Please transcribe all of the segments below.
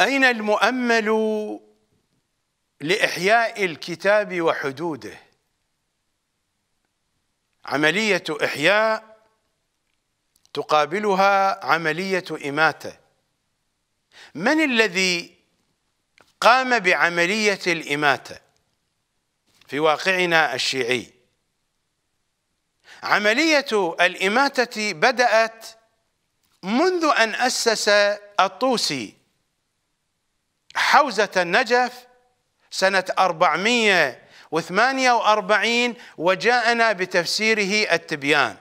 أين المؤمل لإحياء الكتاب وحدوده عملية إحياء تقابلها عملية إماتة من الذي قام بعملية الإماتة في واقعنا الشيعي عملية الإماتة بدأت منذ أن أسس الطوسي حوزة النجف سنة 448 وجاءنا بتفسيره التبيان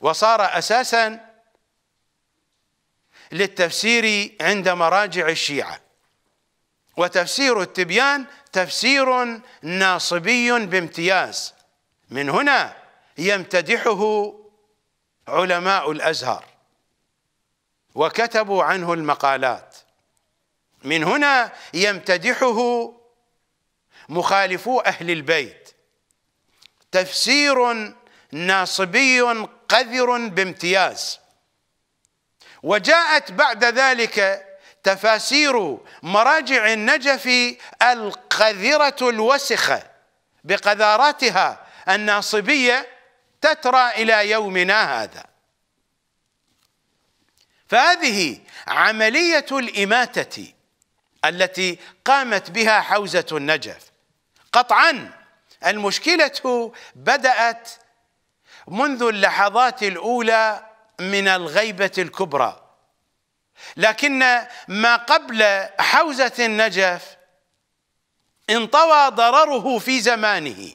وصار أساسا للتفسير عند مراجع الشيعة وتفسير التبيان تفسير ناصبي بامتياز من هنا يمتدحه علماء الأزهر وكتبوا عنه المقالات من هنا يمتدحه مخالفو أهل البيت تفسير ناصبي قذر بامتياز وجاءت بعد ذلك تفاسير مراجع النجف القذرة الوسخة بقذاراتها الناصبية تترى إلى يومنا هذا فهذه عملية الإماتة التي قامت بها حوزة النجف قطعا المشكلة بدأت منذ اللحظات الأولى من الغيبة الكبرى لكن ما قبل حوزة النجف انطوى ضرره في زمانه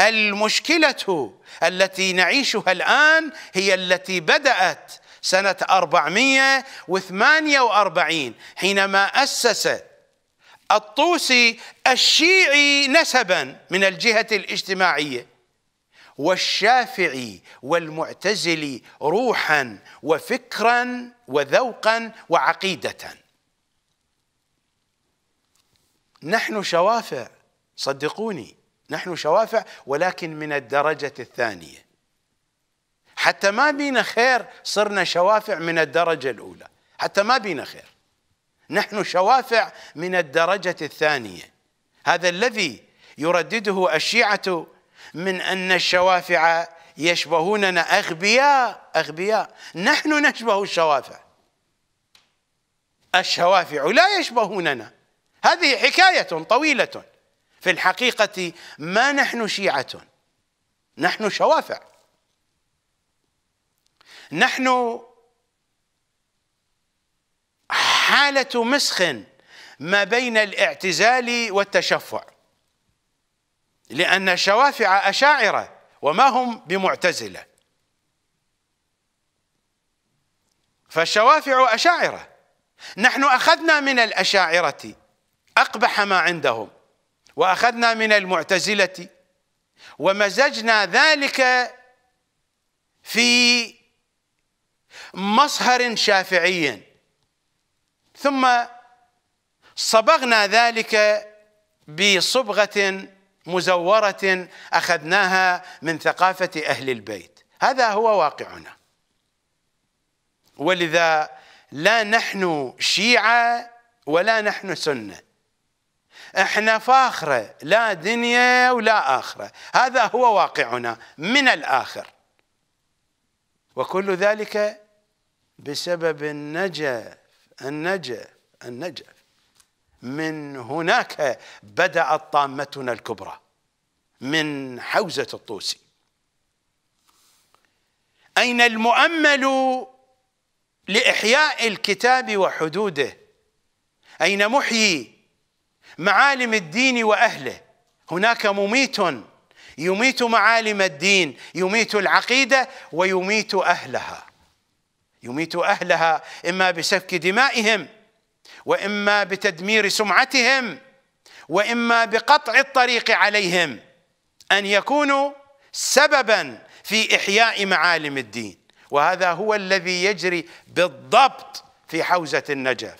المشكلة التي نعيشها الآن هي التي بدأت سنة 448 حينما أسس الطوسي الشيعي نسبا من الجهة الاجتماعية والشافعي والمعتزلي روحا وفكرا وذوقا وعقيدة نحن شوافع صدقوني نحن شوافع ولكن من الدرجة الثانية حتى ما بينا خير صرنا شوافع من الدرجة الأولى حتى ما بينا خير نحن شوافع من الدرجة الثانية هذا الذي يردده الشيعة من أن الشوافع يشبهوننا أغبياء أغبياء نحن نشبه الشوافع الشوافع لا يشبهوننا هذه حكاية طويلة في الحقيقة ما نحن شيعة نحن شوافع نحن حالة مسخ ما بين الاعتزال والتشفع لأن الشوافع أشاعرة وما هم بمعتزلة فالشوافع أشاعرة نحن أخذنا من الأشاعرة أقبح ما عندهم وأخذنا من المعتزلة ومزجنا ذلك في مصهر شافعي ثم صبغنا ذلك بصبغه مزوره اخذناها من ثقافه اهل البيت هذا هو واقعنا ولذا لا نحن شيعه ولا نحن سنه احنا فاخره لا دنيا ولا اخره هذا هو واقعنا من الاخر وكل ذلك بسبب النجف النجف النجف من هناك بدأت طامتنا الكبرى من حوزة الطوسي أين المؤمل لإحياء الكتاب وحدوده أين محيي معالم الدين وأهله هناك مميت يميت معالم الدين يميت العقيدة ويميت أهلها يميت اهلها اما بسفك دمائهم واما بتدمير سمعتهم واما بقطع الطريق عليهم ان يكونوا سببا في احياء معالم الدين وهذا هو الذي يجري بالضبط في حوزه النجف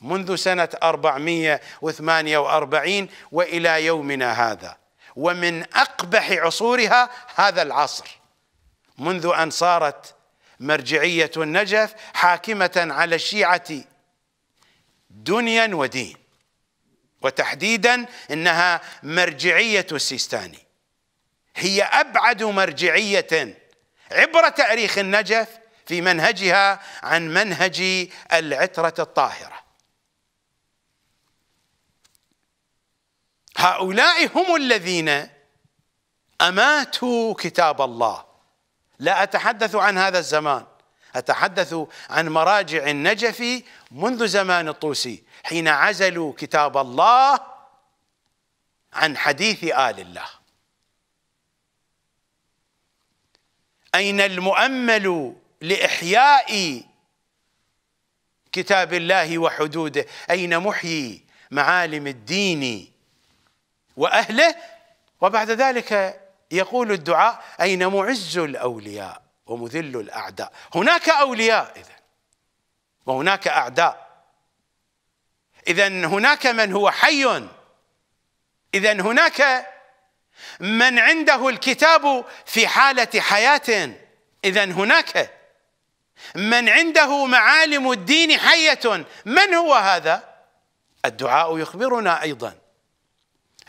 منذ سنة 448 وإلى يومنا هذا ومن أقبح عصورها هذا العصر منذ أن صارت مرجعية النجف حاكمة على الشيعة دنيا ودين وتحديدا انها مرجعيه السيستاني هي ابعد مرجعيه عبر تاريخ النجف في منهجها عن منهج العتره الطاهره هؤلاء هم الذين اماتوا كتاب الله لا أتحدث عن هذا الزمان أتحدث عن مراجع النجفي منذ زمان الطوسي حين عزلوا كتاب الله عن حديث آل الله أين المؤمل لإحياء كتاب الله وحدوده أين محيي معالم الدين وأهله وبعد ذلك يقول الدعاء أين معز الأولياء ومذل الأعداء هناك أولياء إذن وهناك أعداء إذا هناك من هو حي إذا هناك من عنده الكتاب في حالة حياة إذا هناك من عنده معالم الدين حية من هو هذا؟ الدعاء يخبرنا أيضاً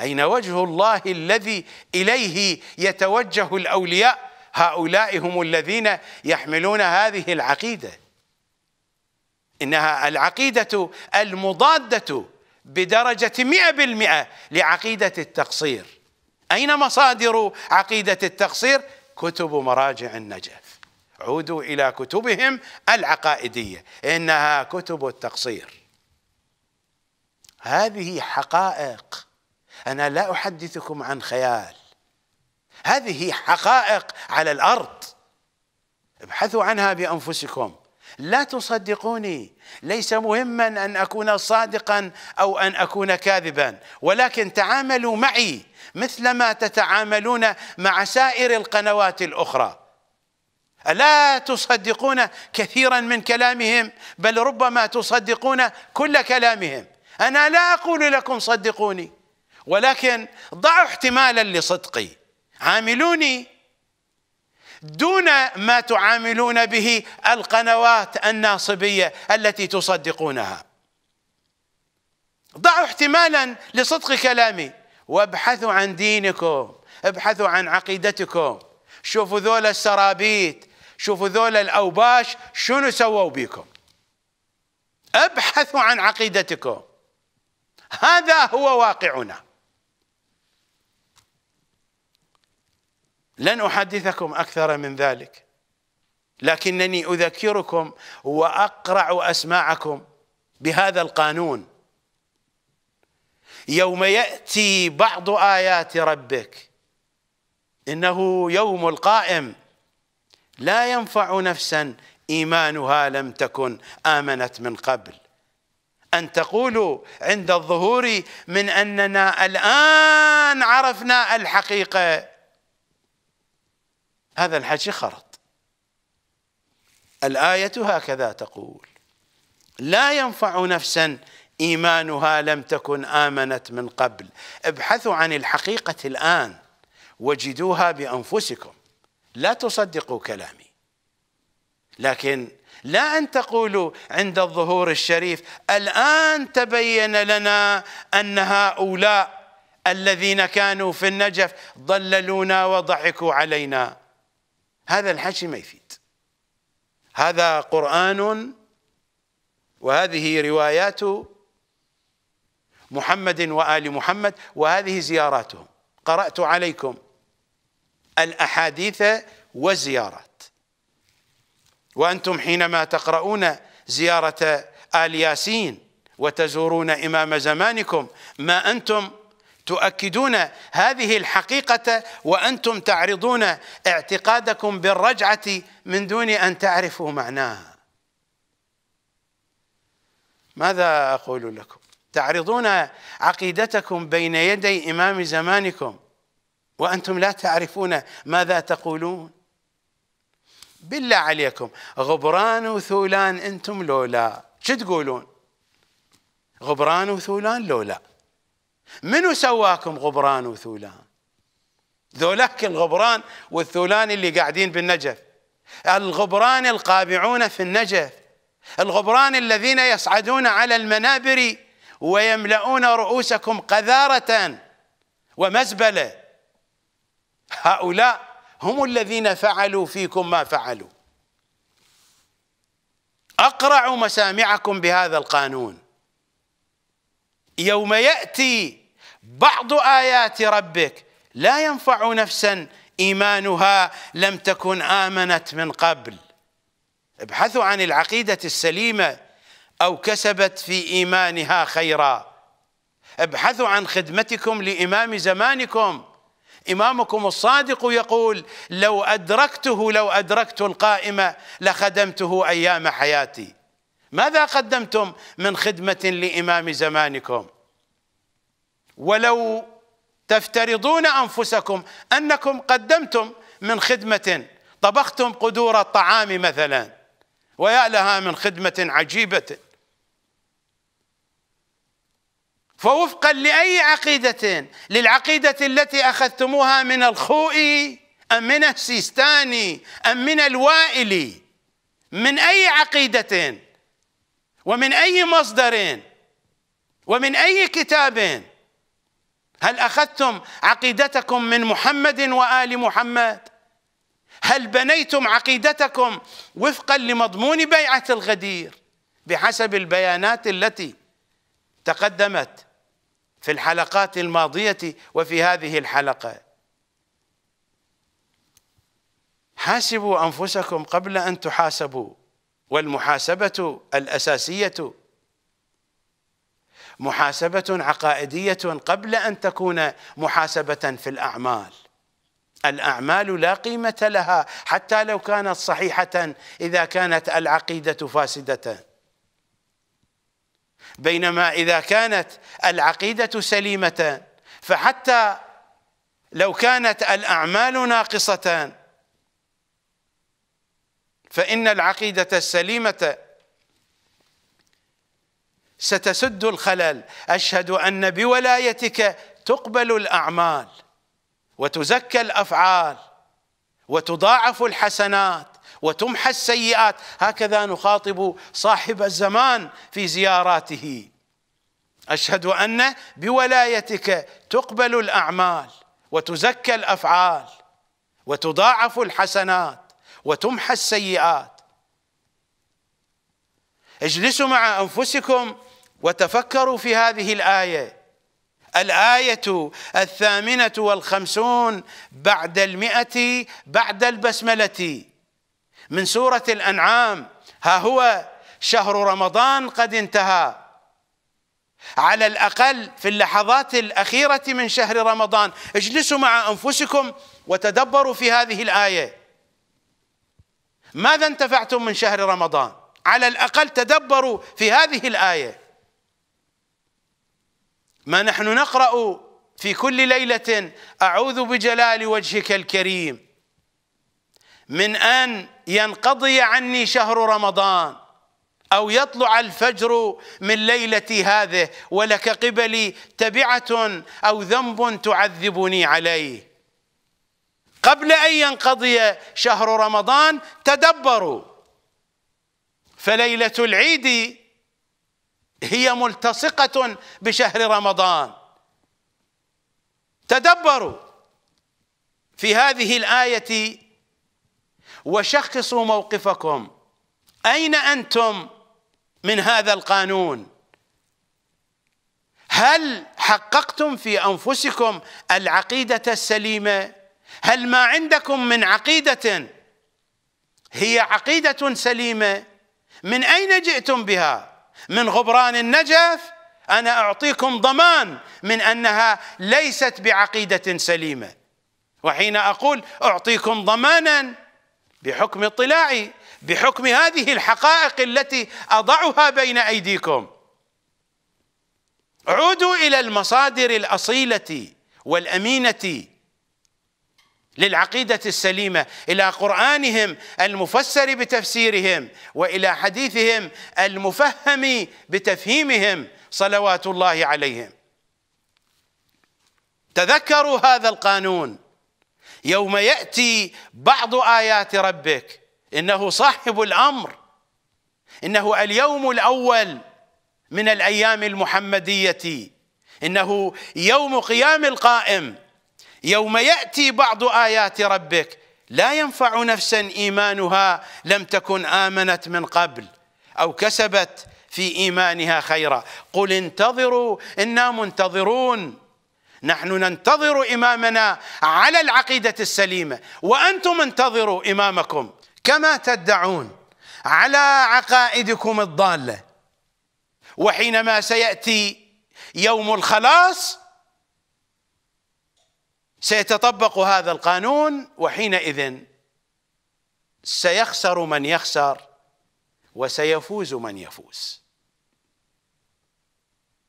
أين وجه الله الذي إليه يتوجه الأولياء هؤلاء هم الذين يحملون هذه العقيدة إنها العقيدة المضادة بدرجة مئة بالمئة لعقيدة التقصير أين مصادر عقيدة التقصير؟ كتب مراجع النجف عودوا إلى كتبهم العقائدية إنها كتب التقصير هذه حقائق أنا لا أحدثكم عن خيال هذه حقائق على الأرض ابحثوا عنها بأنفسكم لا تصدقوني ليس مهما أن أكون صادقا أو أن أكون كاذبا ولكن تعاملوا معي مثلما تتعاملون مع سائر القنوات الأخرى ألا تصدقون كثيرا من كلامهم بل ربما تصدقون كل كلامهم أنا لا أقول لكم صدقوني ولكن ضعوا احتمالا لصدقي عاملوني دون ما تعاملون به القنوات الناصبيه التي تصدقونها ضعوا احتمالا لصدق كلامي وابحثوا عن دينكم ابحثوا عن عقيدتكم شوفوا ذول السرابيت شوفوا ذول الأوباش شنو سووا بكم ابحثوا عن عقيدتكم هذا هو واقعنا لن أحدثكم أكثر من ذلك لكنني أذكركم وأقرع أسماعكم بهذا القانون يوم يأتي بعض آيات ربك إنه يوم القائم لا ينفع نفسا إيمانها لم تكن آمنت من قبل أن تقولوا عند الظهور من أننا الآن عرفنا الحقيقة هذا الحكي خرط الآية هكذا تقول لا ينفع نفسا إيمانها لم تكن آمنت من قبل ابحثوا عن الحقيقة الآن وجدوها بأنفسكم لا تصدقوا كلامي لكن لا أن تقولوا عند الظهور الشريف الآن تبين لنا أن هؤلاء الذين كانوا في النجف ضللونا وضحكوا علينا هذا الحكي ما يفيد هذا قرآن وهذه روايات محمد وآل محمد وهذه زياراتهم قرأت عليكم الأحاديث والزيارات وأنتم حينما تقرؤون زيارة آل ياسين وتزورون إمام زمانكم ما أنتم تؤكدون هذه الحقيقه وانتم تعرضون اعتقادكم بالرجعه من دون ان تعرفوا معناها ماذا اقول لكم تعرضون عقيدتكم بين يدي امام زمانكم وانتم لا تعرفون ماذا تقولون بالله عليكم غبران وثولان انتم لولا شو تقولون غبران وثولان لولا منو سواكم غبران وثولان ذولك الغبران والثولان اللي قاعدين بالنجف الغبران القابعون في النجف الغبران الذين يصعدون على المنابر ويملؤون رؤوسكم قذارة ومزبلة هؤلاء هم الذين فعلوا فيكم ما فعلوا أقرعوا مسامعكم بهذا القانون يوم يأتي بعض آيات ربك لا ينفع نفسا إيمانها لم تكن آمنت من قبل ابحثوا عن العقيدة السليمة أو كسبت في إيمانها خيرا ابحثوا عن خدمتكم لإمام زمانكم إمامكم الصادق يقول لو أدركته لو أدركت القائمة لخدمته أيام حياتي ماذا قدمتم من خدمة لإمام زمانكم؟ ولو تفترضون انفسكم انكم قدمتم من خدمه طبختم قدور الطعام مثلا ويا لها من خدمه عجيبه فوفقا لاي عقيده للعقيده التي اخذتموها من الخوئي ام من السيستاني ام من الوائلي من اي عقيده ومن اي مصدر ومن اي كتاب هل اخذتم عقيدتكم من محمد وال محمد هل بنيتم عقيدتكم وفقا لمضمون بيعه الغدير بحسب البيانات التي تقدمت في الحلقات الماضيه وفي هذه الحلقه حاسبوا انفسكم قبل ان تحاسبوا والمحاسبه الاساسيه محاسبة عقائدية قبل أن تكون محاسبة في الأعمال الأعمال لا قيمة لها حتى لو كانت صحيحة إذا كانت العقيدة فاسدة بينما إذا كانت العقيدة سليمة فحتى لو كانت الأعمال ناقصة فإن العقيدة السليمة ستسد الخلل اشهد ان بولايتك تقبل الاعمال وتزكى الافعال وتضاعف الحسنات وتمحى السيئات هكذا نخاطب صاحب الزمان في زياراته اشهد ان بولايتك تقبل الاعمال وتزكى الافعال وتضاعف الحسنات وتمحى السيئات اجلسوا مع انفسكم وتفكروا في هذه الآية الآية الثامنة والخمسون بعد المئة بعد البسملة من سورة الأنعام ها هو شهر رمضان قد انتهى على الأقل في اللحظات الأخيرة من شهر رمضان اجلسوا مع أنفسكم وتدبروا في هذه الآية ماذا انتفعتم من شهر رمضان على الأقل تدبروا في هذه الآية ما نحن نقرأ في كل ليلة أعوذ بجلال وجهك الكريم من أن ينقضي عني شهر رمضان أو يطلع الفجر من ليلتي هذه ولك قبلي تبعة أو ذنب تعذبني عليه قبل أن ينقضي شهر رمضان تدبروا فليلة العيد هي ملتصقة بشهر رمضان تدبروا في هذه الآية وشخصوا موقفكم أين أنتم من هذا القانون هل حققتم في أنفسكم العقيدة السليمة هل ما عندكم من عقيدة هي عقيدة سليمة من أين جئتم بها من غبران النجف انا اعطيكم ضمان من انها ليست بعقيده سليمه وحين اقول اعطيكم ضمانا بحكم اطلاعي بحكم هذه الحقائق التي اضعها بين ايديكم عودوا الى المصادر الاصيله والامينه للعقيده السليمه الى قرانهم المفسر بتفسيرهم والى حديثهم المفهم بتفهيمهم صلوات الله عليهم تذكروا هذا القانون يوم ياتي بعض ايات ربك انه صاحب الامر انه اليوم الاول من الايام المحمديه انه يوم قيام القائم يوم يأتي بعض آيات ربك لا ينفع نفسا إيمانها لم تكن آمنت من قبل أو كسبت في إيمانها خيرا قل انتظروا إنا منتظرون نحن ننتظر إمامنا على العقيدة السليمة وأنتم انتظروا إمامكم كما تدعون على عقائدكم الضالة وحينما سيأتي يوم الخلاص سيتطبق هذا القانون وحينئذ سيخسر من يخسر وسيفوز من يفوز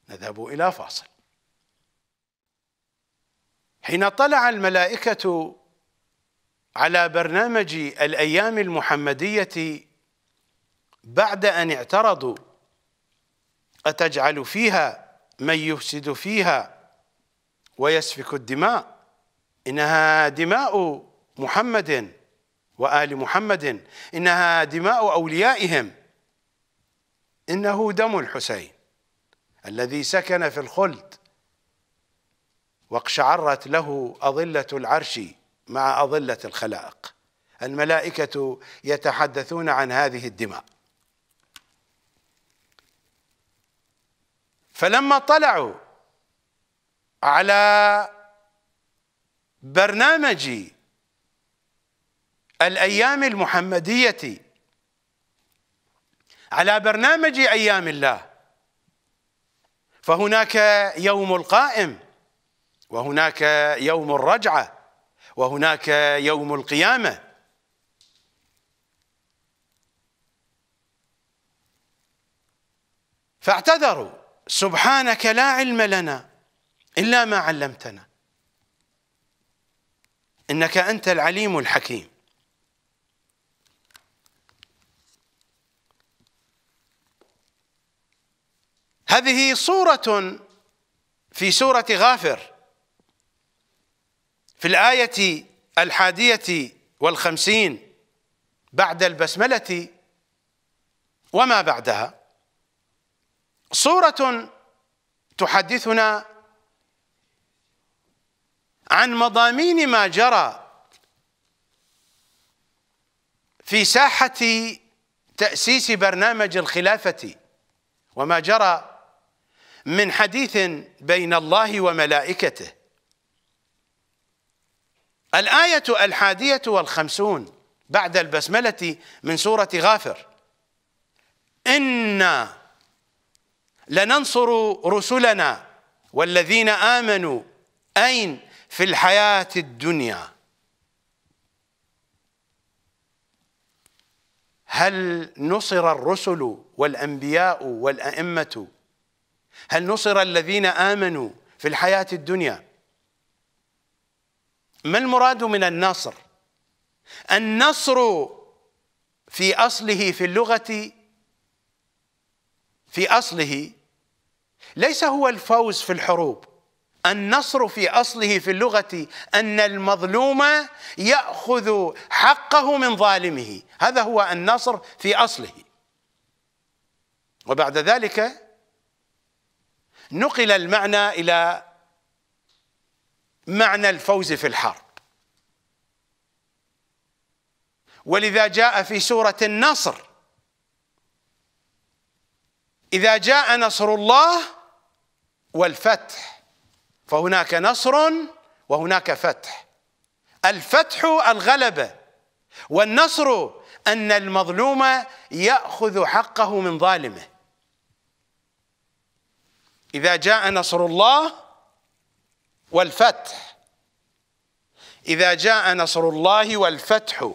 نذهب الى فاصل حين طلع الملائكه على برنامج الايام المحمديه بعد ان اعترضوا اتجعل فيها من يفسد فيها ويسفك الدماء إنها دماء محمد وآل محمد إنها دماء أوليائهم إنه دم الحسين الذي سكن في الخلد واقشعرت له أظلة العرش مع أظلة الخلائق الملائكة يتحدثون عن هذه الدماء فلما طلعوا على برنامج الأيام المحمدية على برنامج أيام الله فهناك يوم القائم وهناك يوم الرجعة وهناك يوم القيامة فاعتذروا سبحانك لا علم لنا إلا ما علمتنا انك انت العليم الحكيم هذه صورة في سورة غافر في الآية الحادية والخمسين بعد البسملة وما بعدها صورة تحدثنا عن مضامين ما جرى في ساحة تأسيس برنامج الخلافة وما جرى من حديث بين الله وملائكته الآية الحادية والخمسون بعد البسملة من سورة غافر إنا لننصر رسلنا والذين آمنوا أين في الحياة الدنيا هل نصر الرسل والأنبياء والأئمة هل نصر الذين آمنوا في الحياة الدنيا ما المراد من النصر النصر في أصله في اللغة في أصله ليس هو الفوز في الحروب النصر في اصله في اللغه ان المظلوم ياخذ حقه من ظالمه هذا هو النصر في اصله وبعد ذلك نقل المعنى الى معنى الفوز في الحرب ولذا جاء في سوره النصر اذا جاء نصر الله والفتح فهناك نصر وهناك فتح الفتح الغلبه والنصر ان المظلوم ياخذ حقه من ظالمه اذا جاء نصر الله والفتح اذا جاء نصر الله والفتح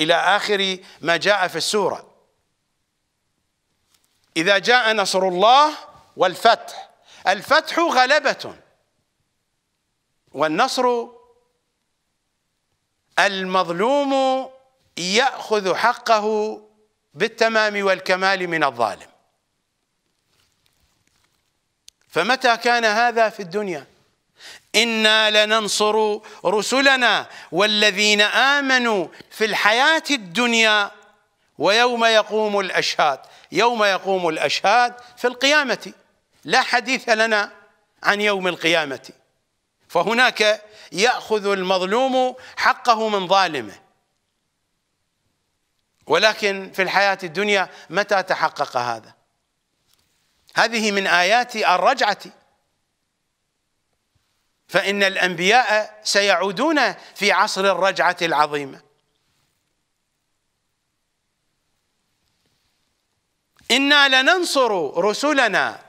الى اخر ما جاء في السوره اذا جاء نصر الله والفتح الفتح غلبه والنصر المظلوم ياخذ حقه بالتمام والكمال من الظالم فمتى كان هذا في الدنيا انا لننصر رسلنا والذين امنوا في الحياه الدنيا ويوم يقوم الاشهاد يوم يقوم الاشهاد في القيامه لا حديث لنا عن يوم القيامه فهناك ياخذ المظلوم حقه من ظالمه ولكن في الحياه الدنيا متى تحقق هذا هذه من ايات الرجعه فان الانبياء سيعودون في عصر الرجعه العظيمه انا لننصر رسلنا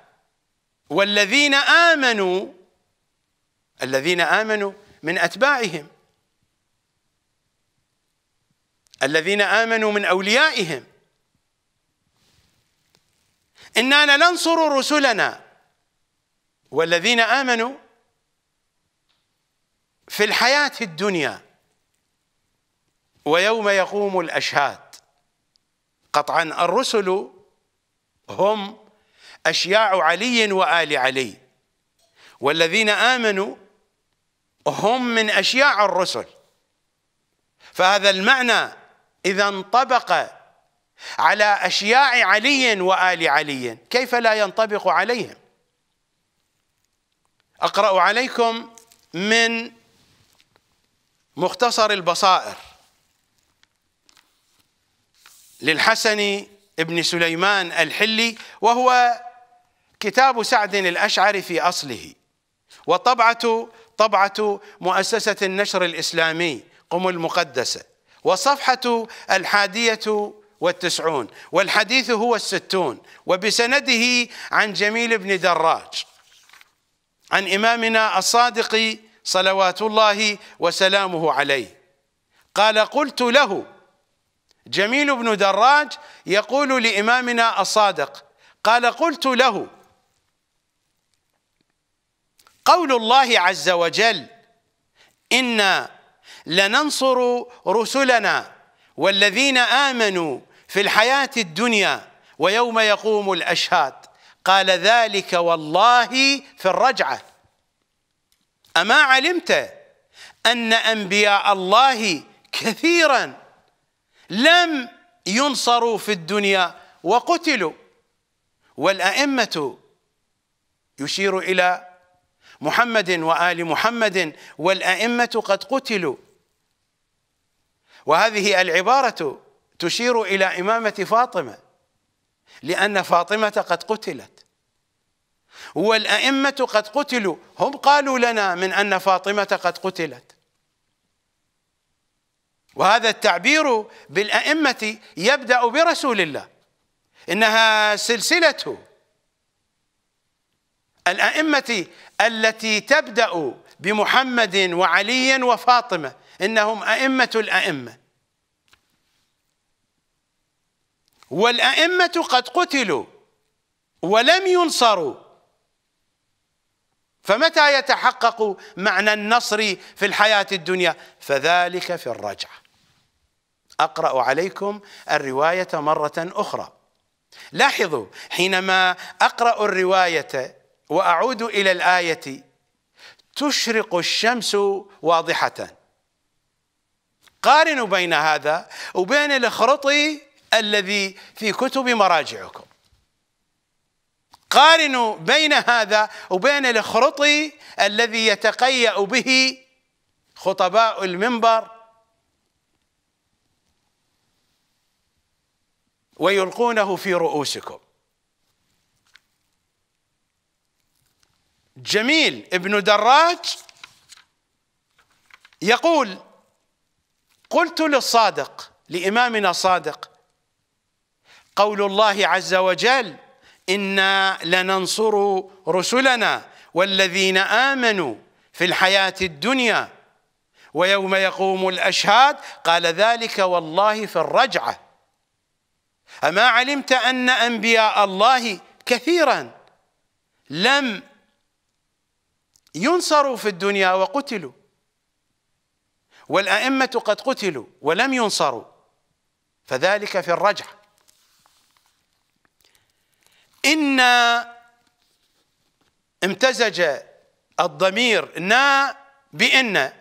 والذين امنوا الذين آمنوا من أتباعهم الذين آمنوا من أوليائهم إنا لننصر رسلنا والذين آمنوا في الحياة الدنيا ويوم يقوم الأشهاد قطعا الرسل هم أشياع علي وآل علي والذين آمنوا هم من أشياع الرسل فهذا المعنى إذا انطبق على أشياع علي وآل علي كيف لا ينطبق عليهم أقرأ عليكم من مختصر البصائر للحسن بن سليمان الحلي وهو كتاب سعد الأشعري في أصله وطبعة طبعة مؤسسة النشر الإسلامي قم المقدسة وصفحة الحادية والتسعون والحديث هو الستون وبسنده عن جميل بن دراج عن إمامنا الصادق صلوات الله وسلامه عليه قال قلت له جميل بن دراج يقول لإمامنا الصادق قال قلت له قول الله عز وجل إنا لننصر رسلنا والذين آمنوا في الحياة الدنيا ويوم يقوم الأشهاد قال ذلك والله في الرجعة أما علمت أن أنبياء الله كثيرا لم ينصروا في الدنيا وقتلوا والأئمة يشير إلى محمد وآل محمد والأئمة قد قتلوا وهذه العبارة تشير إلى إمامة فاطمة لأن فاطمة قد قتلت والأئمة قد قتلوا هم قالوا لنا من أن فاطمة قد قتلت وهذا التعبير بالأئمة يبدأ برسول الله إنها سلسلته الأئمة التي تبدأ بمحمد وعلي وفاطمة إنهم أئمة الأئمة والأئمة قد قتلوا ولم ينصروا فمتى يتحقق معنى النصر في الحياة الدنيا فذلك في الرجعة أقرأ عليكم الرواية مرة أخرى لاحظوا حينما أقرأ الرواية وأعود إلى الآية تشرق الشمس واضحة قارنوا بين هذا وبين الخرطي الذي في كتب مراجعكم قارنوا بين هذا وبين الخرطي الذي يتقيأ به خطباء المنبر ويلقونه في رؤوسكم جميل ابن دراج يقول قلت للصادق لإمامنا الصادق قول الله عز وجل إنا لننصر رسلنا والذين آمنوا في الحياة الدنيا ويوم يقوم الأشهاد قال ذلك والله في الرجعة أما علمت أن أنبياء الله كثيرا لم ينصروا في الدنيا وقتلوا والأئمة قد قتلوا ولم ينصروا فذلك في الرجع إنا امتزج الضمير نا بإن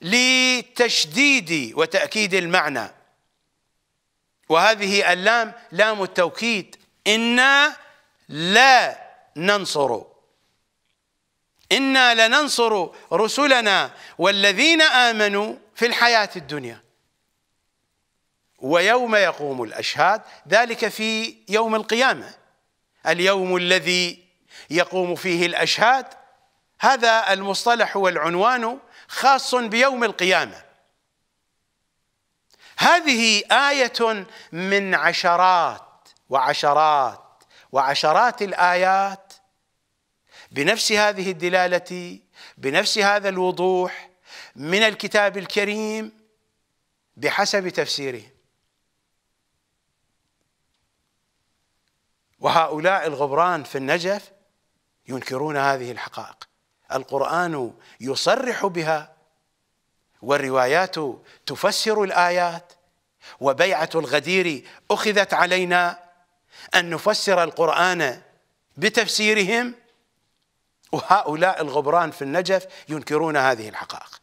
لتشديد وتأكيد المعنى وهذه اللام لام التوكيد إنا لا ننصر إنا لننصر رسلنا والذين آمنوا في الحياة الدنيا ويوم يقوم الأشهاد ذلك في يوم القيامة اليوم الذي يقوم فيه الأشهاد هذا المصطلح والعنوان خاص بيوم القيامة هذه آية من عشرات وعشرات وعشرات الآيات بنفس هذه الدلاله بنفس هذا الوضوح من الكتاب الكريم بحسب تفسيره وهؤلاء الغبران في النجف ينكرون هذه الحقائق القرآن يصرح بها والروايات تفسر الآيات وبيعة الغدير أخذت علينا أن نفسر القرآن بتفسيرهم وهؤلاء الغبران في النجف ينكرون هذه الحقائق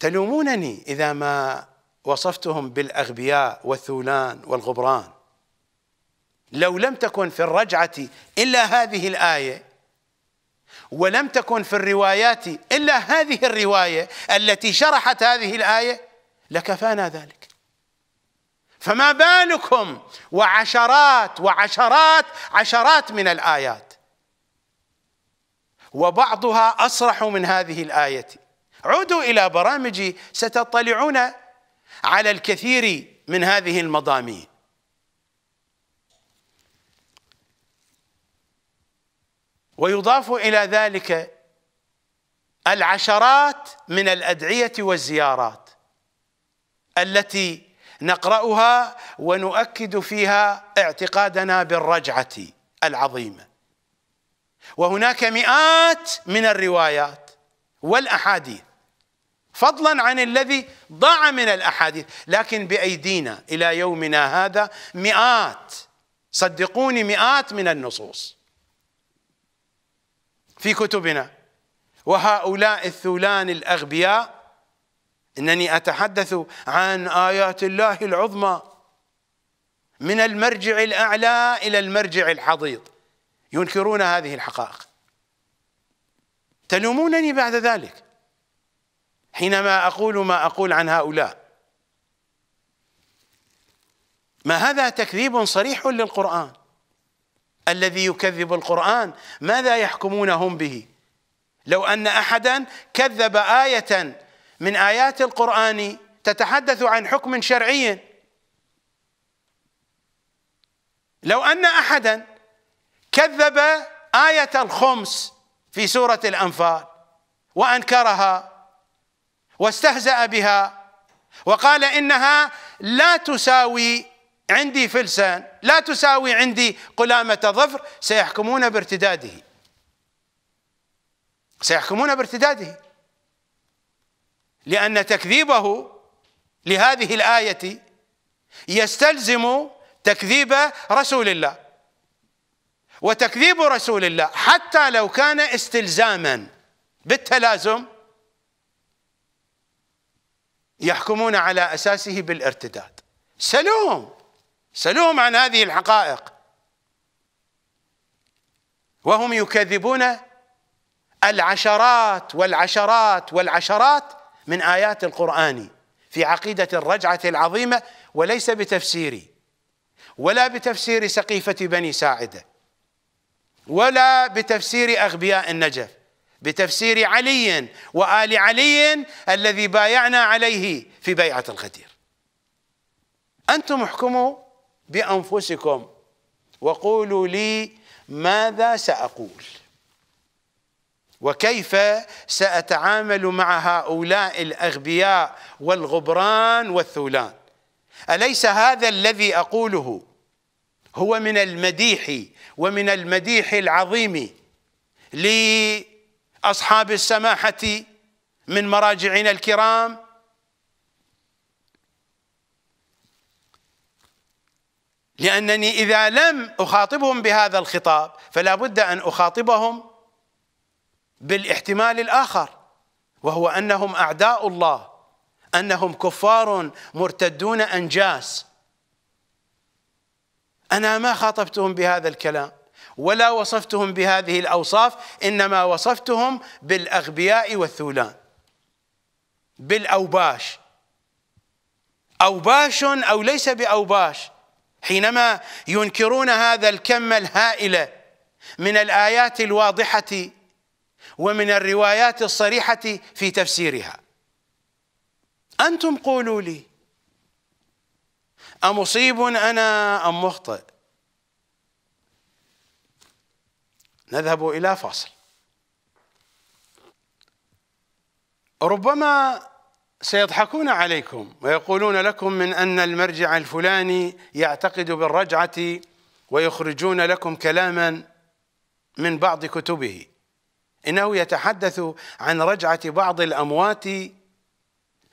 تلومونني إذا ما وصفتهم بالأغبياء والثولان والغبران لو لم تكن في الرجعة إلا هذه الآية ولم تكن في الروايات إلا هذه الرواية التي شرحت هذه الآية لكفانا ذلك فما بالكم وعشرات وعشرات عشرات من الايات وبعضها اصرح من هذه الايه عودوا الى برامجي ستطلعون على الكثير من هذه المضامين ويضاف الى ذلك العشرات من الادعيه والزيارات التي نقرأها ونؤكد فيها اعتقادنا بالرجعة العظيمة وهناك مئات من الروايات والأحاديث فضلا عن الذي ضاع من الأحاديث لكن بأيدينا إلى يومنا هذا مئات صدقوني مئات من النصوص في كتبنا وهؤلاء الثولان الأغبياء انني اتحدث عن ايات الله العظمى من المرجع الاعلى الى المرجع الحضيض ينكرون هذه الحقائق تلومونني بعد ذلك حينما اقول ما اقول عن هؤلاء ما هذا تكذيب صريح للقران الذي يكذب القران ماذا يحكمون هم به لو ان احدا كذب ايه من آيات القرآن تتحدث عن حكم شرعي لو أن أحدا كذب آية الخمس في سورة الأنفال وأنكرها واستهزأ بها وقال إنها لا تساوي عندي فلسان لا تساوي عندي قلامة ظفر سيحكمون بارتداده سيحكمون بارتداده لأن تكذيبه لهذه الآية يستلزم تكذيب رسول الله وتكذيب رسول الله حتى لو كان استلزاما بالتلازم يحكمون على أساسه بالارتداد سلوم سلوم عن هذه الحقائق وهم يكذبون العشرات والعشرات والعشرات من آيات القرآن في عقيدة الرجعة العظيمة وليس بتفسيري ولا بتفسير سقيفة بني ساعدة ولا بتفسير أغبياء النجف بتفسير علي وآل علي الذي بايعنا عليه في بيعة الغدير أنتم احكموا بأنفسكم وقولوا لي ماذا سأقول وكيف سأتعامل مع هؤلاء الأغبياء والغبران والثولان أليس هذا الذي أقوله هو من المديح ومن المديح العظيم لأصحاب السماحة من مراجعنا الكرام لأنني إذا لم أخاطبهم بهذا الخطاب فلا بد أن أخاطبهم بالاحتمال الآخر وهو أنهم أعداء الله أنهم كفار مرتدون أنجاس أنا ما خاطبتهم بهذا الكلام ولا وصفتهم بهذه الأوصاف إنما وصفتهم بالأغبياء والثولان بالأوباش أوباش أو ليس بأوباش حينما ينكرون هذا الكم الهائل من الآيات الواضحة ومن الروايات الصريحة في تفسيرها أنتم قولوا لي أمصيب أنا أم مخطئ نذهب إلى فاصل ربما سيضحكون عليكم ويقولون لكم من أن المرجع الفلاني يعتقد بالرجعة ويخرجون لكم كلاما من بعض كتبه انه يتحدث عن رجعه بعض الاموات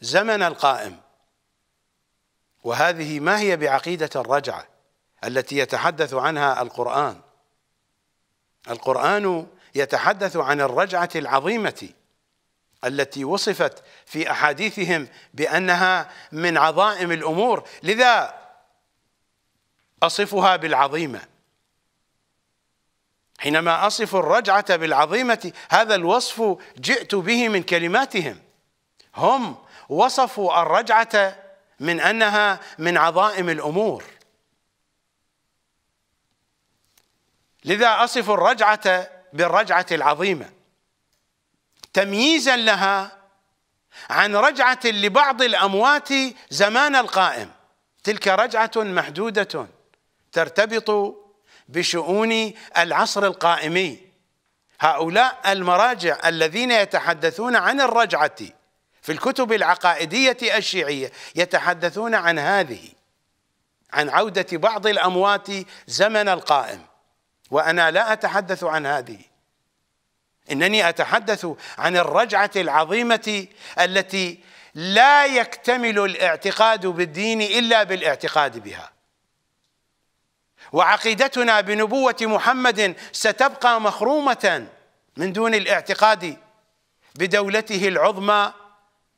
زمن القائم وهذه ما هي بعقيده الرجعه التي يتحدث عنها القران القران يتحدث عن الرجعه العظيمه التي وصفت في احاديثهم بانها من عظائم الامور لذا اصفها بالعظيمه حينما أصف الرجعة بالعظيمة هذا الوصف جئت به من كلماتهم هم وصفوا الرجعة من أنها من عظائم الأمور لذا أصف الرجعة بالرجعة العظيمة تمييزا لها عن رجعة لبعض الأموات زمان القائم تلك رجعة محدودة ترتبط بشؤون العصر القائمي هؤلاء المراجع الذين يتحدثون عن الرجعة في الكتب العقائدية الشيعية يتحدثون عن هذه عن عودة بعض الأموات زمن القائم وأنا لا أتحدث عن هذه إنني أتحدث عن الرجعة العظيمة التي لا يكتمل الاعتقاد بالدين إلا بالاعتقاد بها وعقيدتنا بنبوة محمد ستبقى مخرومة من دون الاعتقاد بدولته العظمى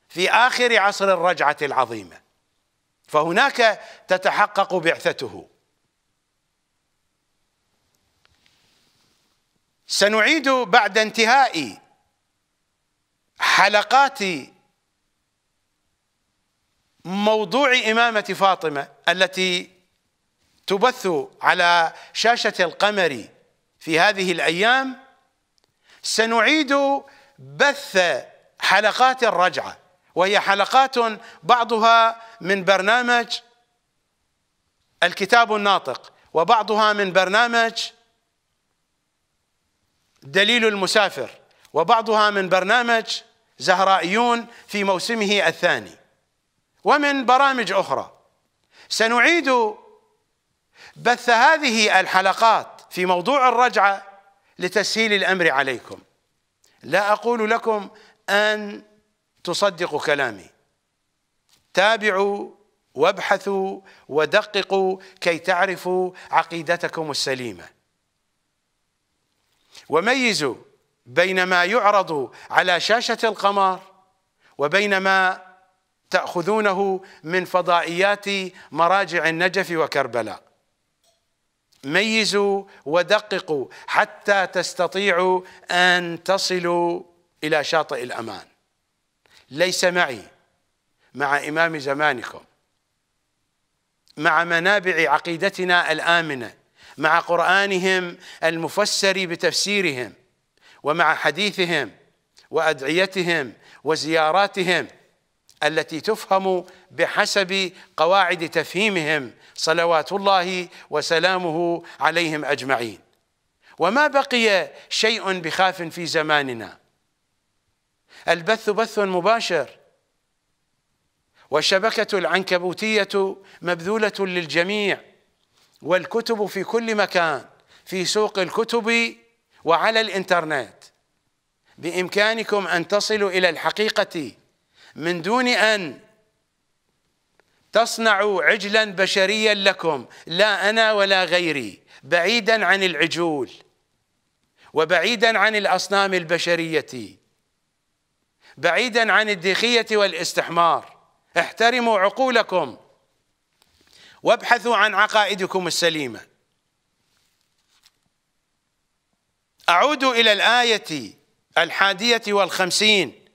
في آخر عصر الرجعة العظيمة فهناك تتحقق بعثته سنعيد بعد انتهاء حلقات موضوع إمامة فاطمة التي تبث على شاشة القمر في هذه الأيام سنعيد بث حلقات الرجعة وهي حلقات بعضها من برنامج الكتاب الناطق وبعضها من برنامج دليل المسافر وبعضها من برنامج زهرائيون في موسمه الثاني ومن برامج أخرى سنعيد بث هذه الحلقات في موضوع الرجعه لتسهيل الامر عليكم لا اقول لكم ان تصدقوا كلامي تابعوا وابحثوا ودققوا كي تعرفوا عقيدتكم السليمه وميزوا بين ما يعرض على شاشه القمر وبين ما تاخذونه من فضائيات مراجع النجف وكربلاء ميزوا ودققوا حتى تستطيعوا ان تصلوا الى شاطئ الامان ليس معي مع امام زمانكم مع منابع عقيدتنا الامنه مع قرانهم المفسر بتفسيرهم ومع حديثهم وادعيتهم وزياراتهم التي تفهم بحسب قواعد تفهيمهم صلوات الله وسلامه عليهم أجمعين وما بقي شيء بخاف في زماننا البث بث مباشر والشبكة العنكبوتية مبذولة للجميع والكتب في كل مكان في سوق الكتب وعلى الإنترنت بإمكانكم أن تصلوا إلى الحقيقة من دون أن تصنعوا عجلا بشريا لكم لا انا ولا غيري بعيدا عن العجول وبعيدا عن الاصنام البشريه بعيدا عن الديخيه والاستحمار احترموا عقولكم وابحثوا عن عقائدكم السليمه اعود الى الايه الحاديه والخمسين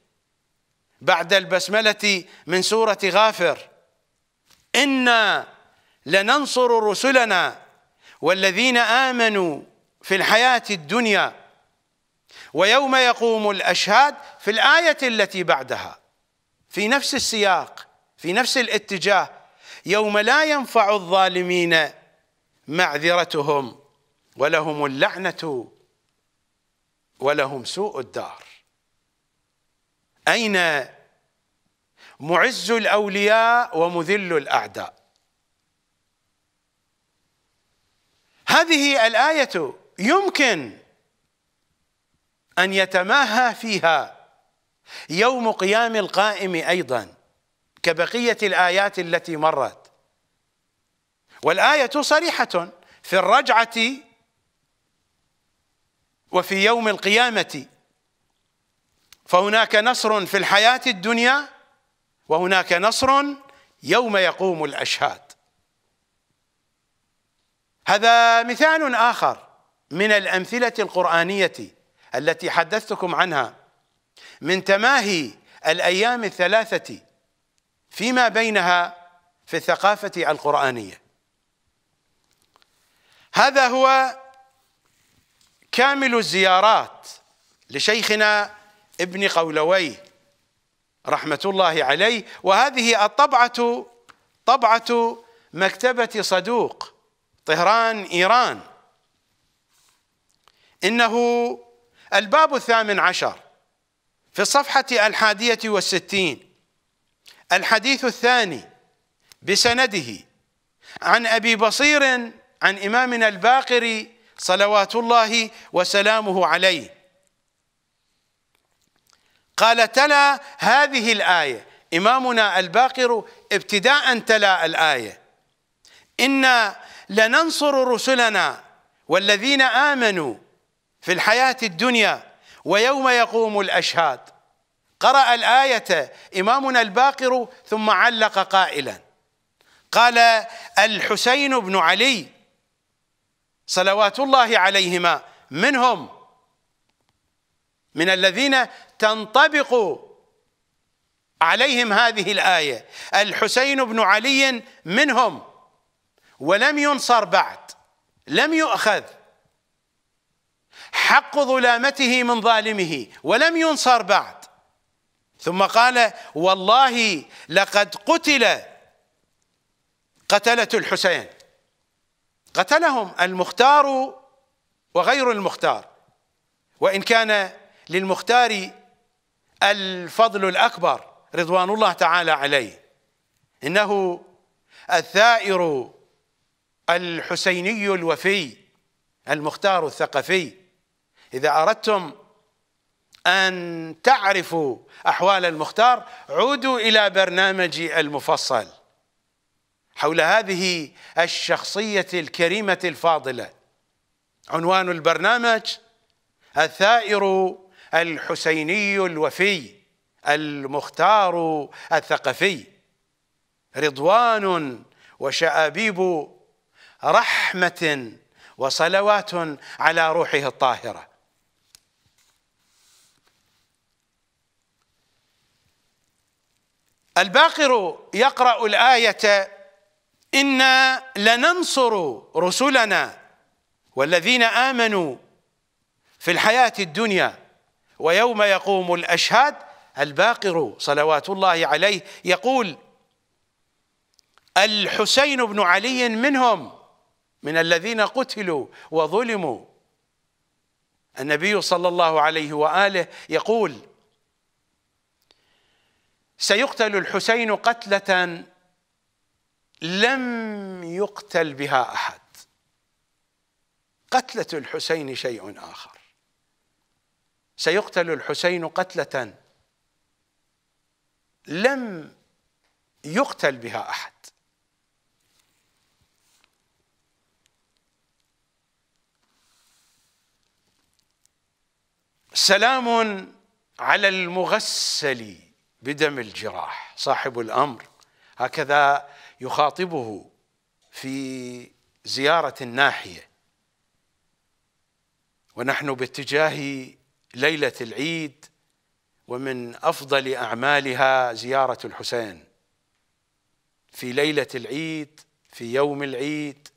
بعد البسمله من سوره غافر إنا لننصر رسلنا والذين آمنوا في الحياة الدنيا ويوم يقوم الأشهاد في الآية التي بعدها في نفس السياق في نفس الاتجاه يوم لا ينفع الظالمين معذرتهم ولهم اللعنة ولهم سوء الدار أين معز الأولياء ومذل الأعداء هذه الآية يمكن أن يتماهى فيها يوم قيام القائم أيضا كبقية الآيات التي مرت والآية صريحة في الرجعة وفي يوم القيامة فهناك نصر في الحياة الدنيا وهناك نصر يوم يقوم الأشهاد هذا مثال آخر من الأمثلة القرآنية التي حدثتكم عنها من تماهي الأيام الثلاثة فيما بينها في الثقافة القرآنية هذا هو كامل الزيارات لشيخنا ابن قولويه رحمة الله عليه وهذه الطبعة طبعة مكتبة صدوق طهران إيران إنه الباب الثامن عشر في الصفحة الحادية والستين الحديث الثاني بسنده عن أبي بصير عن إمامنا الباقر صلوات الله وسلامه عليه قال تلا هذه الآية إمامنا الباقر ابتداء تلا الآية إنا لننصر رسلنا والذين آمنوا في الحياة الدنيا ويوم يقوم الأشهاد قرأ الآية إمامنا الباقر ثم علق قائلا قال الحسين بن علي صلوات الله عليهما منهم من الذين تنطبق عليهم هذه الآية الحسين بن علي منهم ولم ينصر بعد لم يؤخذ حق ظلامته من ظالمه ولم ينصر بعد ثم قال والله لقد قتل قتلة الحسين قتلهم المختار وغير المختار وإن كان للمختار الفضل الأكبر رضوان الله تعالى عليه إنه الثائر الحسيني الوفي المختار الثقفي إذا أردتم أن تعرفوا أحوال المختار عودوا إلى برنامجي المفصل حول هذه الشخصية الكريمة الفاضلة عنوان البرنامج الثائر الحسيني الوفي المختار الثقفي رضوان وشآبيب رحمة وصلوات على روحه الطاهرة الباقر يقرأ الآية إنا لننصر رسلنا والذين آمنوا في الحياة الدنيا ويوم يقوم الأشهاد الباقر صلوات الله عليه يقول الحسين بن علي منهم من الذين قتلوا وظلموا النبي صلى الله عليه وآله يقول سيقتل الحسين قتلة لم يقتل بها أحد قتلة الحسين شيء آخر سيقتل الحسين قتلة لم يقتل بها أحد سلام على المغسل بدم الجراح صاحب الامر هكذا يخاطبه في زياره الناحيه ونحن باتجاه ليله العيد ومن افضل اعمالها زياره الحسين في ليله العيد في يوم العيد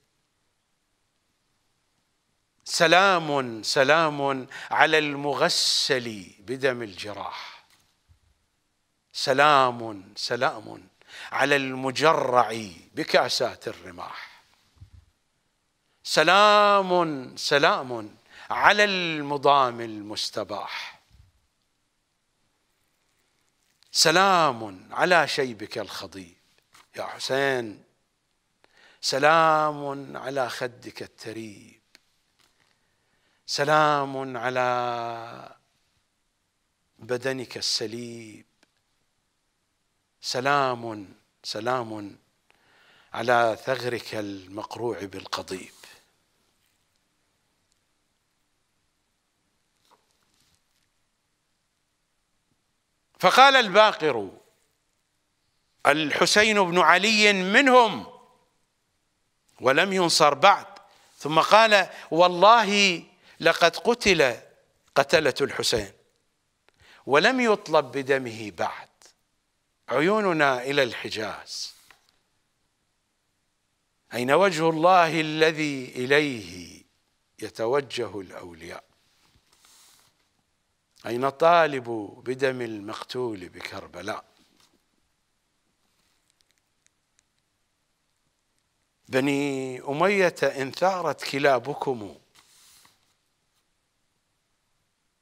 سلام سلام على المغسل بدم الجراح سلام سلام على المجرع بكاسات الرماح سلام سلام على المضام المستباح سلام على شيبك الخضيب يا حسين سلام على خدك التريب سلام على بدنك السليب سلام سلام على ثغرك المقروع بالقضيب فقال الباقر الحسين بن علي منهم ولم ينصر بعد ثم قال والله لقد قتل قتلة الحسين ولم يطلب بدمه بعد عيوننا إلى الحجاز أين وجه الله الذي إليه يتوجه الأولياء أين طالب بدم المقتول بكربلاء بني أمية إن ثارت كلابكم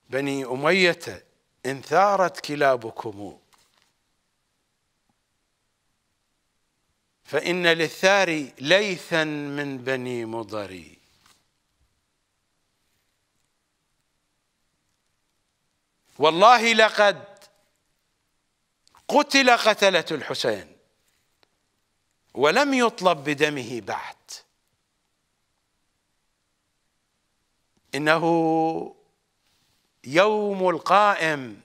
بني أمية إن ثارت كلابكم فإن للثار ليثا من بني مضري والله لقد قتل قتلة الحسين ولم يطلب بدمه بعد إنه يوم القائم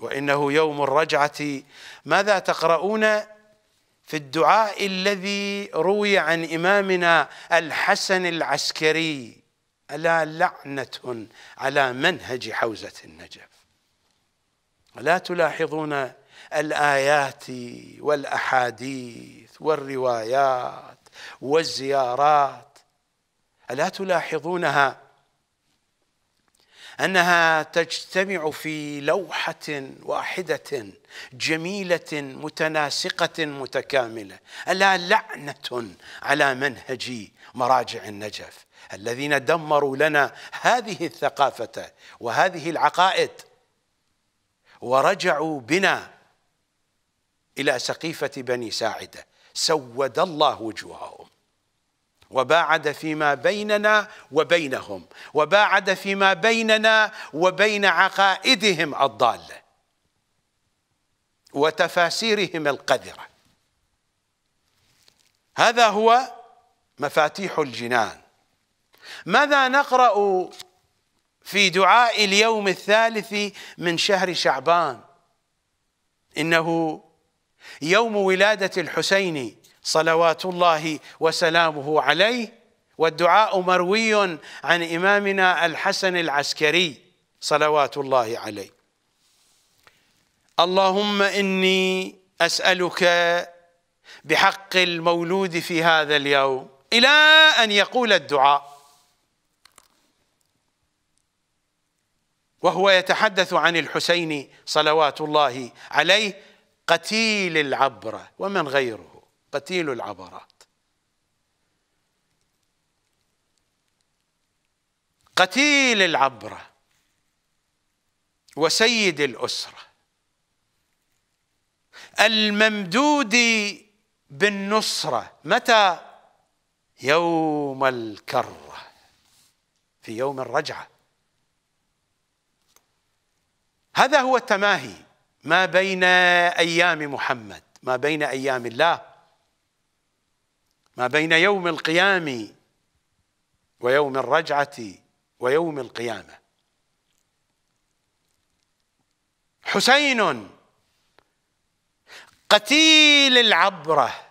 وإنه يوم الرجعة ماذا تقرؤون في الدعاء الذي روي عن إمامنا الحسن العسكري ألا لعنة على منهج حوزة النجف ألا تلاحظون الآيات والأحاديث والروايات والزيارات ألا تلاحظونها أنها تجتمع في لوحة واحدة جميلة متناسقة متكاملة ألا لعنة على منهج مراجع النجف الذين دمروا لنا هذه الثقافة وهذه العقائد ورجعوا بنا إلى سقيفة بني ساعدة سود الله وجوههم وباعد فيما بيننا وبينهم وباعد فيما بيننا وبين عقائدهم الضاله وتفاسيرهم القذره هذا هو مفاتيح الجنان ماذا نقرأ في دعاء اليوم الثالث من شهر شعبان إنه يوم ولادة الحسين صلوات الله وسلامه عليه والدعاء مروي عن إمامنا الحسن العسكري صلوات الله عليه اللهم إني أسألك بحق المولود في هذا اليوم إلى أن يقول الدعاء وهو يتحدث عن الحسين صلوات الله عليه قتيل العبرة ومن غيره قتيل العبرات قتيل العبرة وسيد الأسرة الممدود بالنصرة متى يوم الكرة في يوم الرجعه هذا هو التماهي ما بين ايام محمد ما بين ايام الله ما بين يوم القيام ويوم الرجعه ويوم القيامه حسين قتيل العبره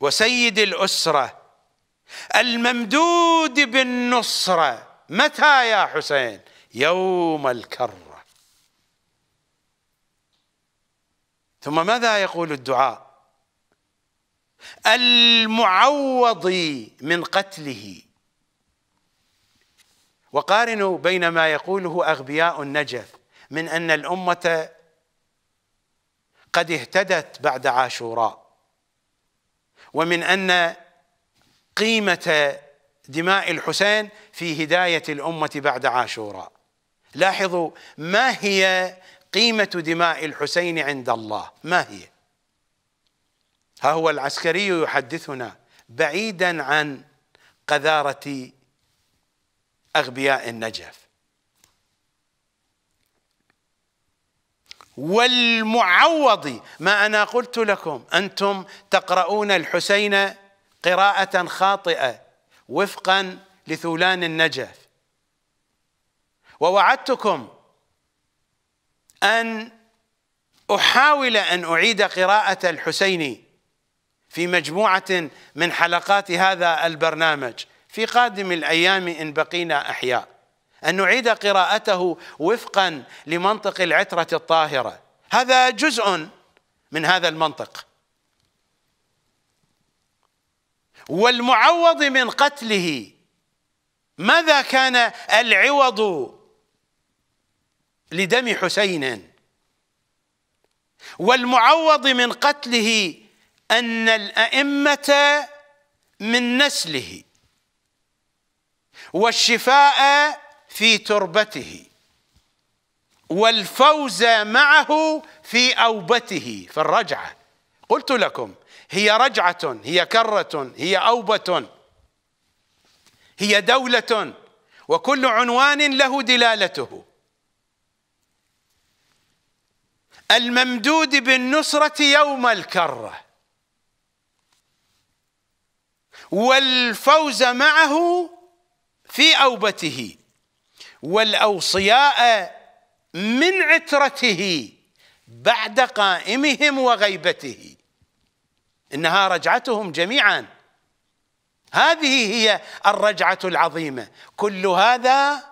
وسيد الاسره الممدود بالنصره متى يا حسين يوم الكره ثم ماذا يقول الدعاء المعوض من قتله وقارنوا بين ما يقوله أغبياء النجف من أن الأمة قد اهتدت بعد عاشوراء ومن أن قيمة دماء الحسين في هداية الأمة بعد عاشوراء لاحظوا ما هي قيمة دماء الحسين عند الله ما هي ها هو العسكري يحدثنا بعيدا عن قذارة أغبياء النجف والمعوض ما أنا قلت لكم أنتم تقرؤون الحسين قراءة خاطئة وفقا لثولان النجف ووعدتكم أن أحاول أن أعيد قراءة الحسيني في مجموعة من حلقات هذا البرنامج في قادم الأيام إن بقينا أحياء أن نعيد قراءته وفقا لمنطق العترة الطاهرة هذا جزء من هذا المنطق والمعوض من قتله ماذا كان العوض لدم حسين والمعوض من قتله أن الأئمة من نسله والشفاء في تربته والفوز معه في أوبته في الرجعة قلت لكم هي رجعة هي كرة هي أوبة هي دولة وكل عنوان له دلالته الممدود بالنصرة يوم الكرة والفوز معه في أوبته والأوصياء من عترته بعد قائمهم وغيبته إنها رجعتهم جميعا هذه هي الرجعة العظيمة كل هذا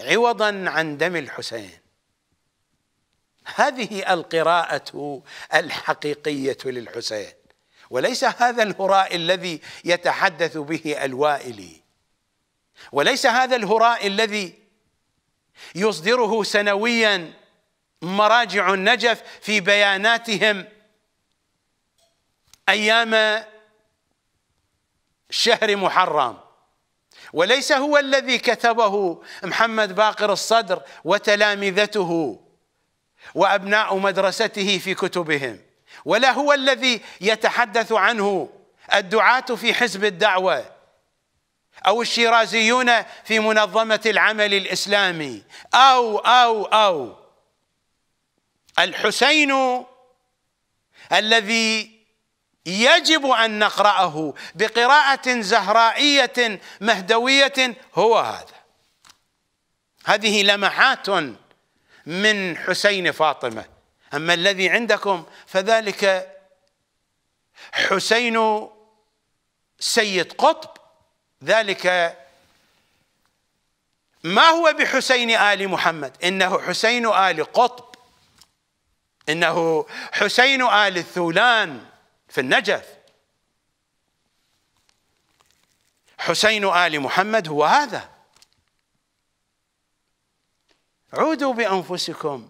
عوضا عن دم الحسين هذه القراءة الحقيقية للحسين وليس هذا الهراء الذي يتحدث به الوائلي وليس هذا الهراء الذي يصدره سنويا مراجع النجف في بياناتهم ايام شهر محرم وليس هو الذي كتبه محمد باقر الصدر وتلامذته وابناء مدرسته في كتبهم ولا هو الذي يتحدث عنه الدعاة في حزب الدعوة أو الشيرازيون في منظمة العمل الإسلامي أو أو أو الحسين الذي يجب أن نقرأه بقراءة زهرائية مهدوية هو هذا هذه لمحات من حسين فاطمة أما الذي عندكم فذلك حسين سيد قطب ذلك ما هو بحسين آل محمد إنه حسين آل قطب إنه حسين آل الثولان في النجف حسين آل محمد هو هذا عودوا بأنفسكم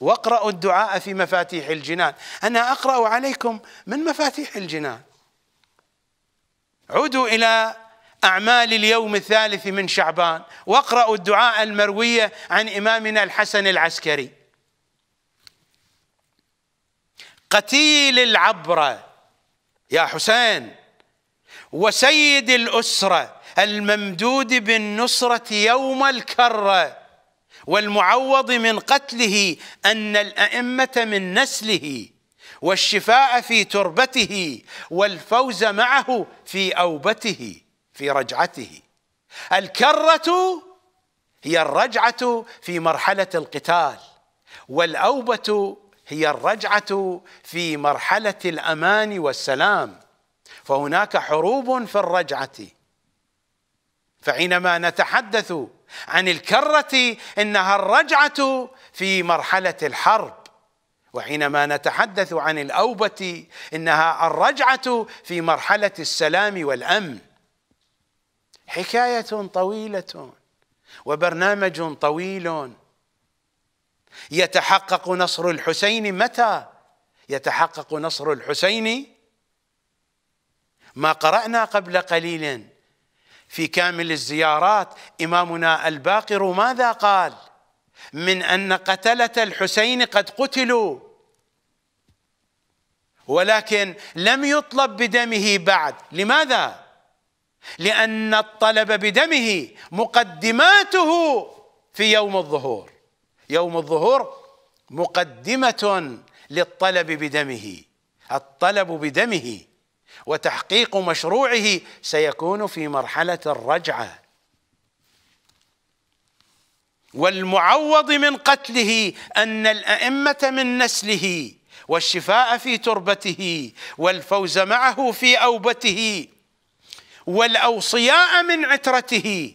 واقرأوا الدعاء في مفاتيح الجنان أنا أقرأ عليكم من مفاتيح الجنان عودوا إلى أعمال اليوم الثالث من شعبان واقرأوا الدعاء المروية عن إمامنا الحسن العسكري قتيل العبرة يا حسين وسيد الأسرة الممدود بالنصرة يوم الكرة والمعوض من قتله ان الائمه من نسله والشفاء في تربته والفوز معه في اوبته في رجعته الكره هي الرجعه في مرحله القتال والاوبه هي الرجعه في مرحله الامان والسلام فهناك حروب في الرجعه فحينما نتحدث عن الكرة إنها الرجعة في مرحلة الحرب وحينما نتحدث عن الأوبة إنها الرجعة في مرحلة السلام والأمن حكاية طويلة وبرنامج طويل يتحقق نصر الحسين متى يتحقق نصر الحسين ما قرأنا قبل قليل في كامل الزيارات إمامنا الباقر ماذا قال من أن قتلة الحسين قد قتلوا ولكن لم يطلب بدمه بعد لماذا؟ لأن الطلب بدمه مقدماته في يوم الظهور يوم الظهور مقدمة للطلب بدمه الطلب بدمه وتحقيق مشروعه سيكون في مرحلة الرجعة والمعوض من قتله أن الأئمة من نسله والشفاء في تربته والفوز معه في أوبته والأوصياء من عترته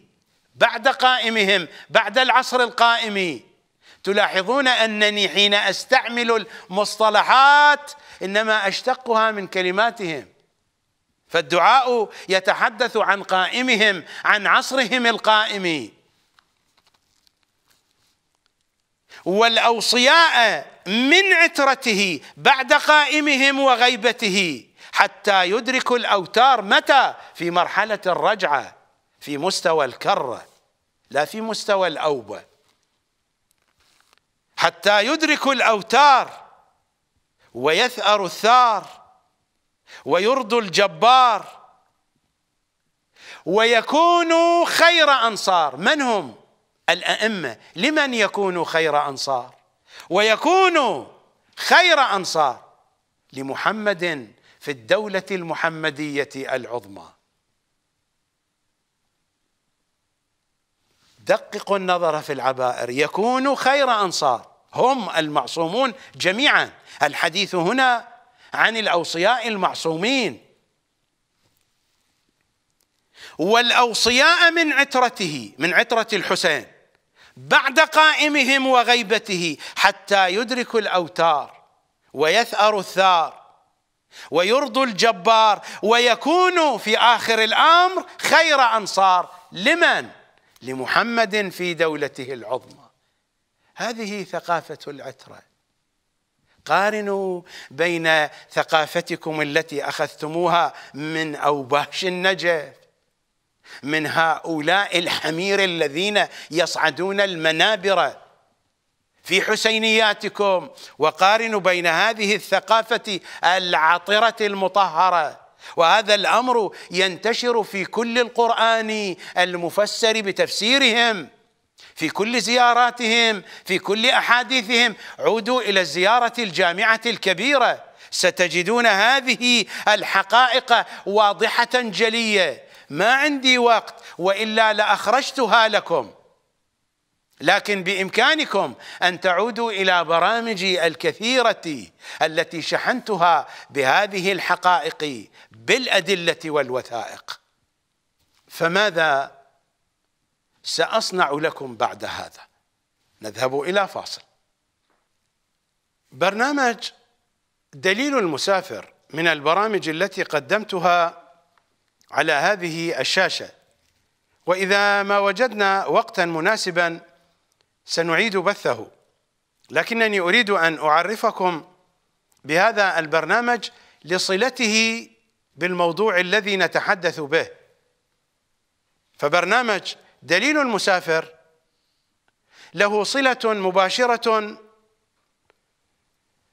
بعد قائمهم بعد العصر القائم تلاحظون أنني حين أستعمل المصطلحات إنما أشتقها من كلماتهم فالدعاء يتحدث عن قائمهم عن عصرهم القائم والاوصياء من عترته بعد قائمهم وغيبته حتى يدركوا الاوتار متى في مرحله الرجعه في مستوى الكره لا في مستوى الاوبه حتى يدركوا الاوتار ويثأر الثار ويرضوا الجبار ويكونوا خير أنصار من هم؟ الأئمة لمن يكونوا خير أنصار ويكونوا خير أنصار لمحمد في الدولة المحمدية العظمى دققوا النظر في العبائر يكونوا خير أنصار هم المعصومون جميعا الحديث هنا عن الأوصياء المعصومين والأوصياء من عترته من عترة الحسين بعد قائمهم وغيبته حتى يدركوا الأوتار ويثأر الثار ويرضوا الجبار ويكونوا في آخر الأمر خير أنصار لمن؟ لمحمد في دولته العظمى هذه ثقافة العترة قارنوا بين ثقافتكم التي اخذتموها من اوباش النجف من هؤلاء الحمير الذين يصعدون المنابر في حسينياتكم وقارنوا بين هذه الثقافه العطره المطهره وهذا الامر ينتشر في كل القران المفسر بتفسيرهم في كل زياراتهم في كل احاديثهم عودوا الى الزياره الجامعه الكبيره ستجدون هذه الحقائق واضحه جليه ما عندي وقت والا لاخرجتها لكم لكن بامكانكم ان تعودوا الى برامجي الكثيره التي شحنتها بهذه الحقائق بالادله والوثائق فماذا سأصنع لكم بعد هذا نذهب إلى فاصل برنامج دليل المسافر من البرامج التي قدمتها على هذه الشاشة وإذا ما وجدنا وقتا مناسبا سنعيد بثه لكنني أريد أن أعرفكم بهذا البرنامج لصلته بالموضوع الذي نتحدث به فبرنامج دليل المسافر له صله مباشره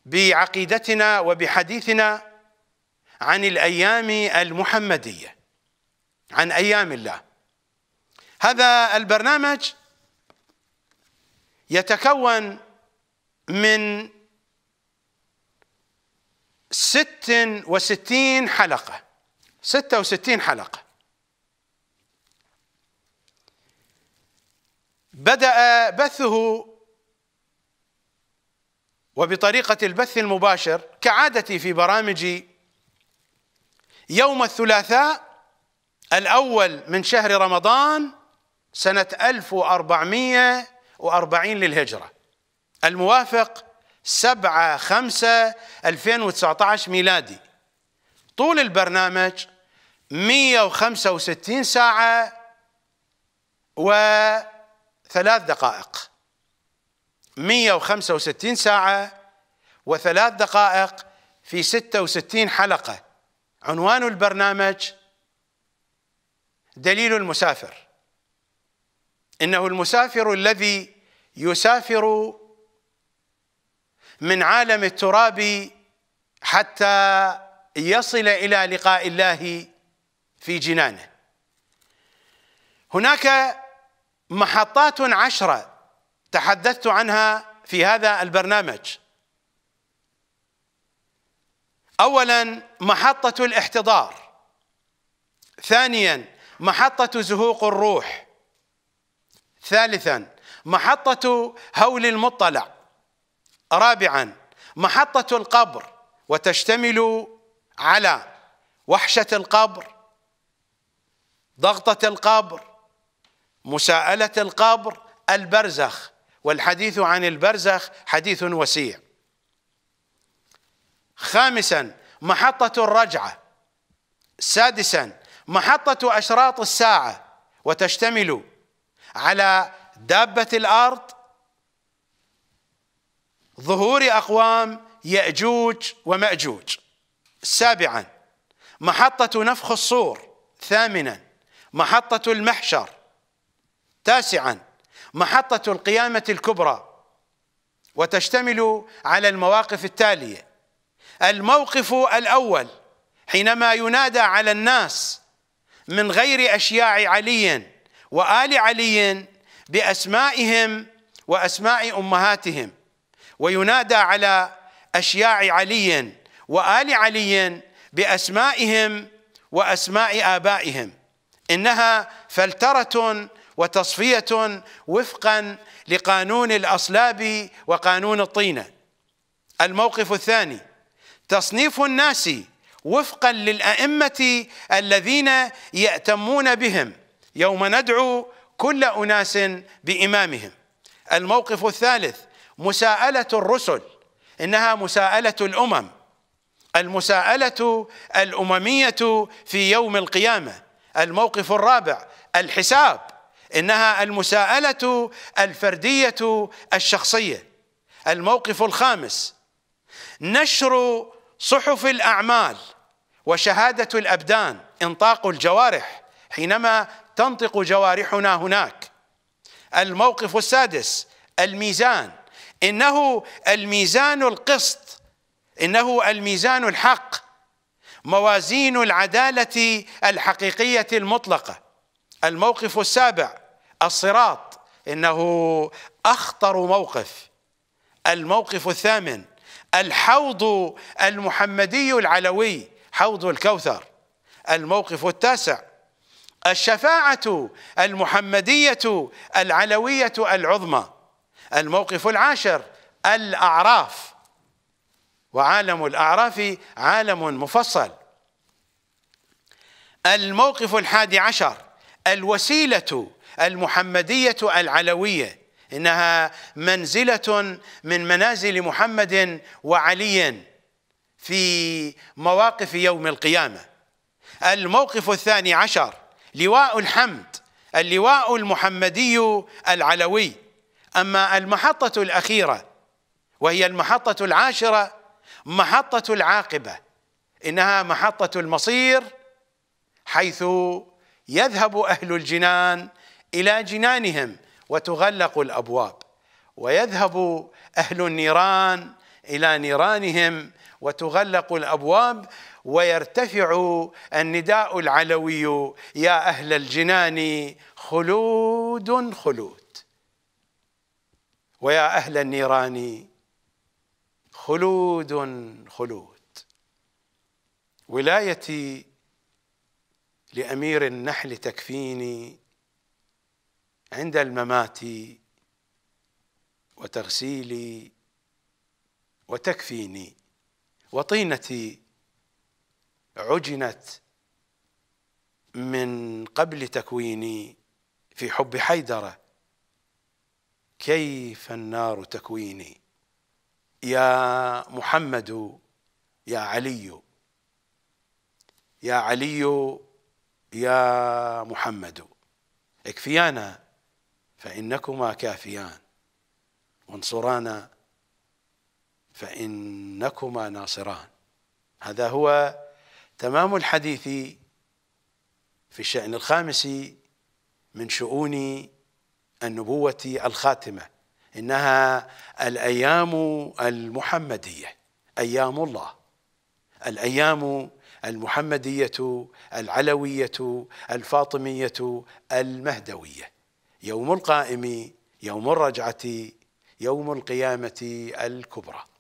بعقيدتنا وبحديثنا عن الايام المحمديه عن ايام الله هذا البرنامج يتكون من ست وستين حلقة ستة وستين حلقة بدأ بثه وبطريقة البث المباشر كعادتي في برامجي يوم الثلاثاء الأول من شهر رمضان سنة 1440 للهجرة الموافق 7 5 2019 ميلادي طول البرنامج 165 ساعة و ثلاث دقائق 165 ساعة وثلاث دقائق في 66 حلقة عنوان البرنامج دليل المسافر إنه المسافر الذي يسافر من عالم التراب حتى يصل إلى لقاء الله في جنانه هناك محطات عشرة تحدثت عنها في هذا البرنامج اولا محطة الاحتضار ثانيا محطة زهوق الروح ثالثا محطة هول المطلع رابعا محطة القبر وتشتمل على وحشة القبر ضغطة القبر مساءلة القبر البرزخ والحديث عن البرزخ حديث وسيع خامسا محطة الرجعة سادسا محطة أشراط الساعة وتشتمل على دابة الأرض ظهور أقوام يأجوج ومأجوج سابعا محطة نفخ الصور ثامنا محطة المحشر تاسعا محطة القيامة الكبرى وتشتمل على المواقف التالية الموقف الأول حينما ينادى على الناس من غير أشياع علي وآل علي بأسمائهم وأسماء أمهاتهم وينادى على أشياع علي وآل علي بأسمائهم وأسماء آبائهم إنها فلترة وتصفية وفقا لقانون الأصلاب وقانون الطينة الموقف الثاني تصنيف الناس وفقا للأئمة الذين يأتمون بهم يوم ندعو كل أناس بإمامهم الموقف الثالث مساءلة الرسل إنها مساءلة الأمم المساءلة الأممية في يوم القيامة الموقف الرابع الحساب انها المساءله الفرديه الشخصيه الموقف الخامس نشر صحف الاعمال وشهاده الابدان انطاق الجوارح حينما تنطق جوارحنا هناك الموقف السادس الميزان انه الميزان القسط انه الميزان الحق موازين العداله الحقيقيه المطلقه الموقف السابع الصراط انه اخطر موقف الموقف الثامن الحوض المحمدي العلوي حوض الكوثر الموقف التاسع الشفاعة المحمدية العلوية العظمى الموقف العاشر الأعراف وعالم الأعراف عالم مفصل الموقف الحادي عشر الوسيلة المحمدية العلوية إنها منزلة من منازل محمد وعلي في مواقف يوم القيامة الموقف الثاني عشر لواء الحمد اللواء المحمدي العلوي أما المحطة الأخيرة وهي المحطة العاشرة محطة العاقبة إنها محطة المصير حيث يذهب أهل الجنان إلى جنانهم وتغلق الأبواب ويذهب أهل النيران إلى نيرانهم وتغلق الأبواب ويرتفع النداء العلوي يا أهل الجنان خلود خلود ويا أهل النيران خلود خلود ولايتي لأمير النحل تكفيني عند الممات وتغسيلي وتكفيني وطينتي عجنت من قبل تكويني في حب حيدره كيف النار تكويني يا محمد يا علي يا علي يا محمد اكفيانا فإنكما كافيان وانصرانا فإنكما ناصران هذا هو تمام الحديث في الشأن الخامس من شؤون النبوة الخاتمة إنها الأيام المحمدية أيام الله الأيام المحمدية العلوية الفاطمية المهدوية يوم القائم يوم الرجعه يوم القيامه الكبرى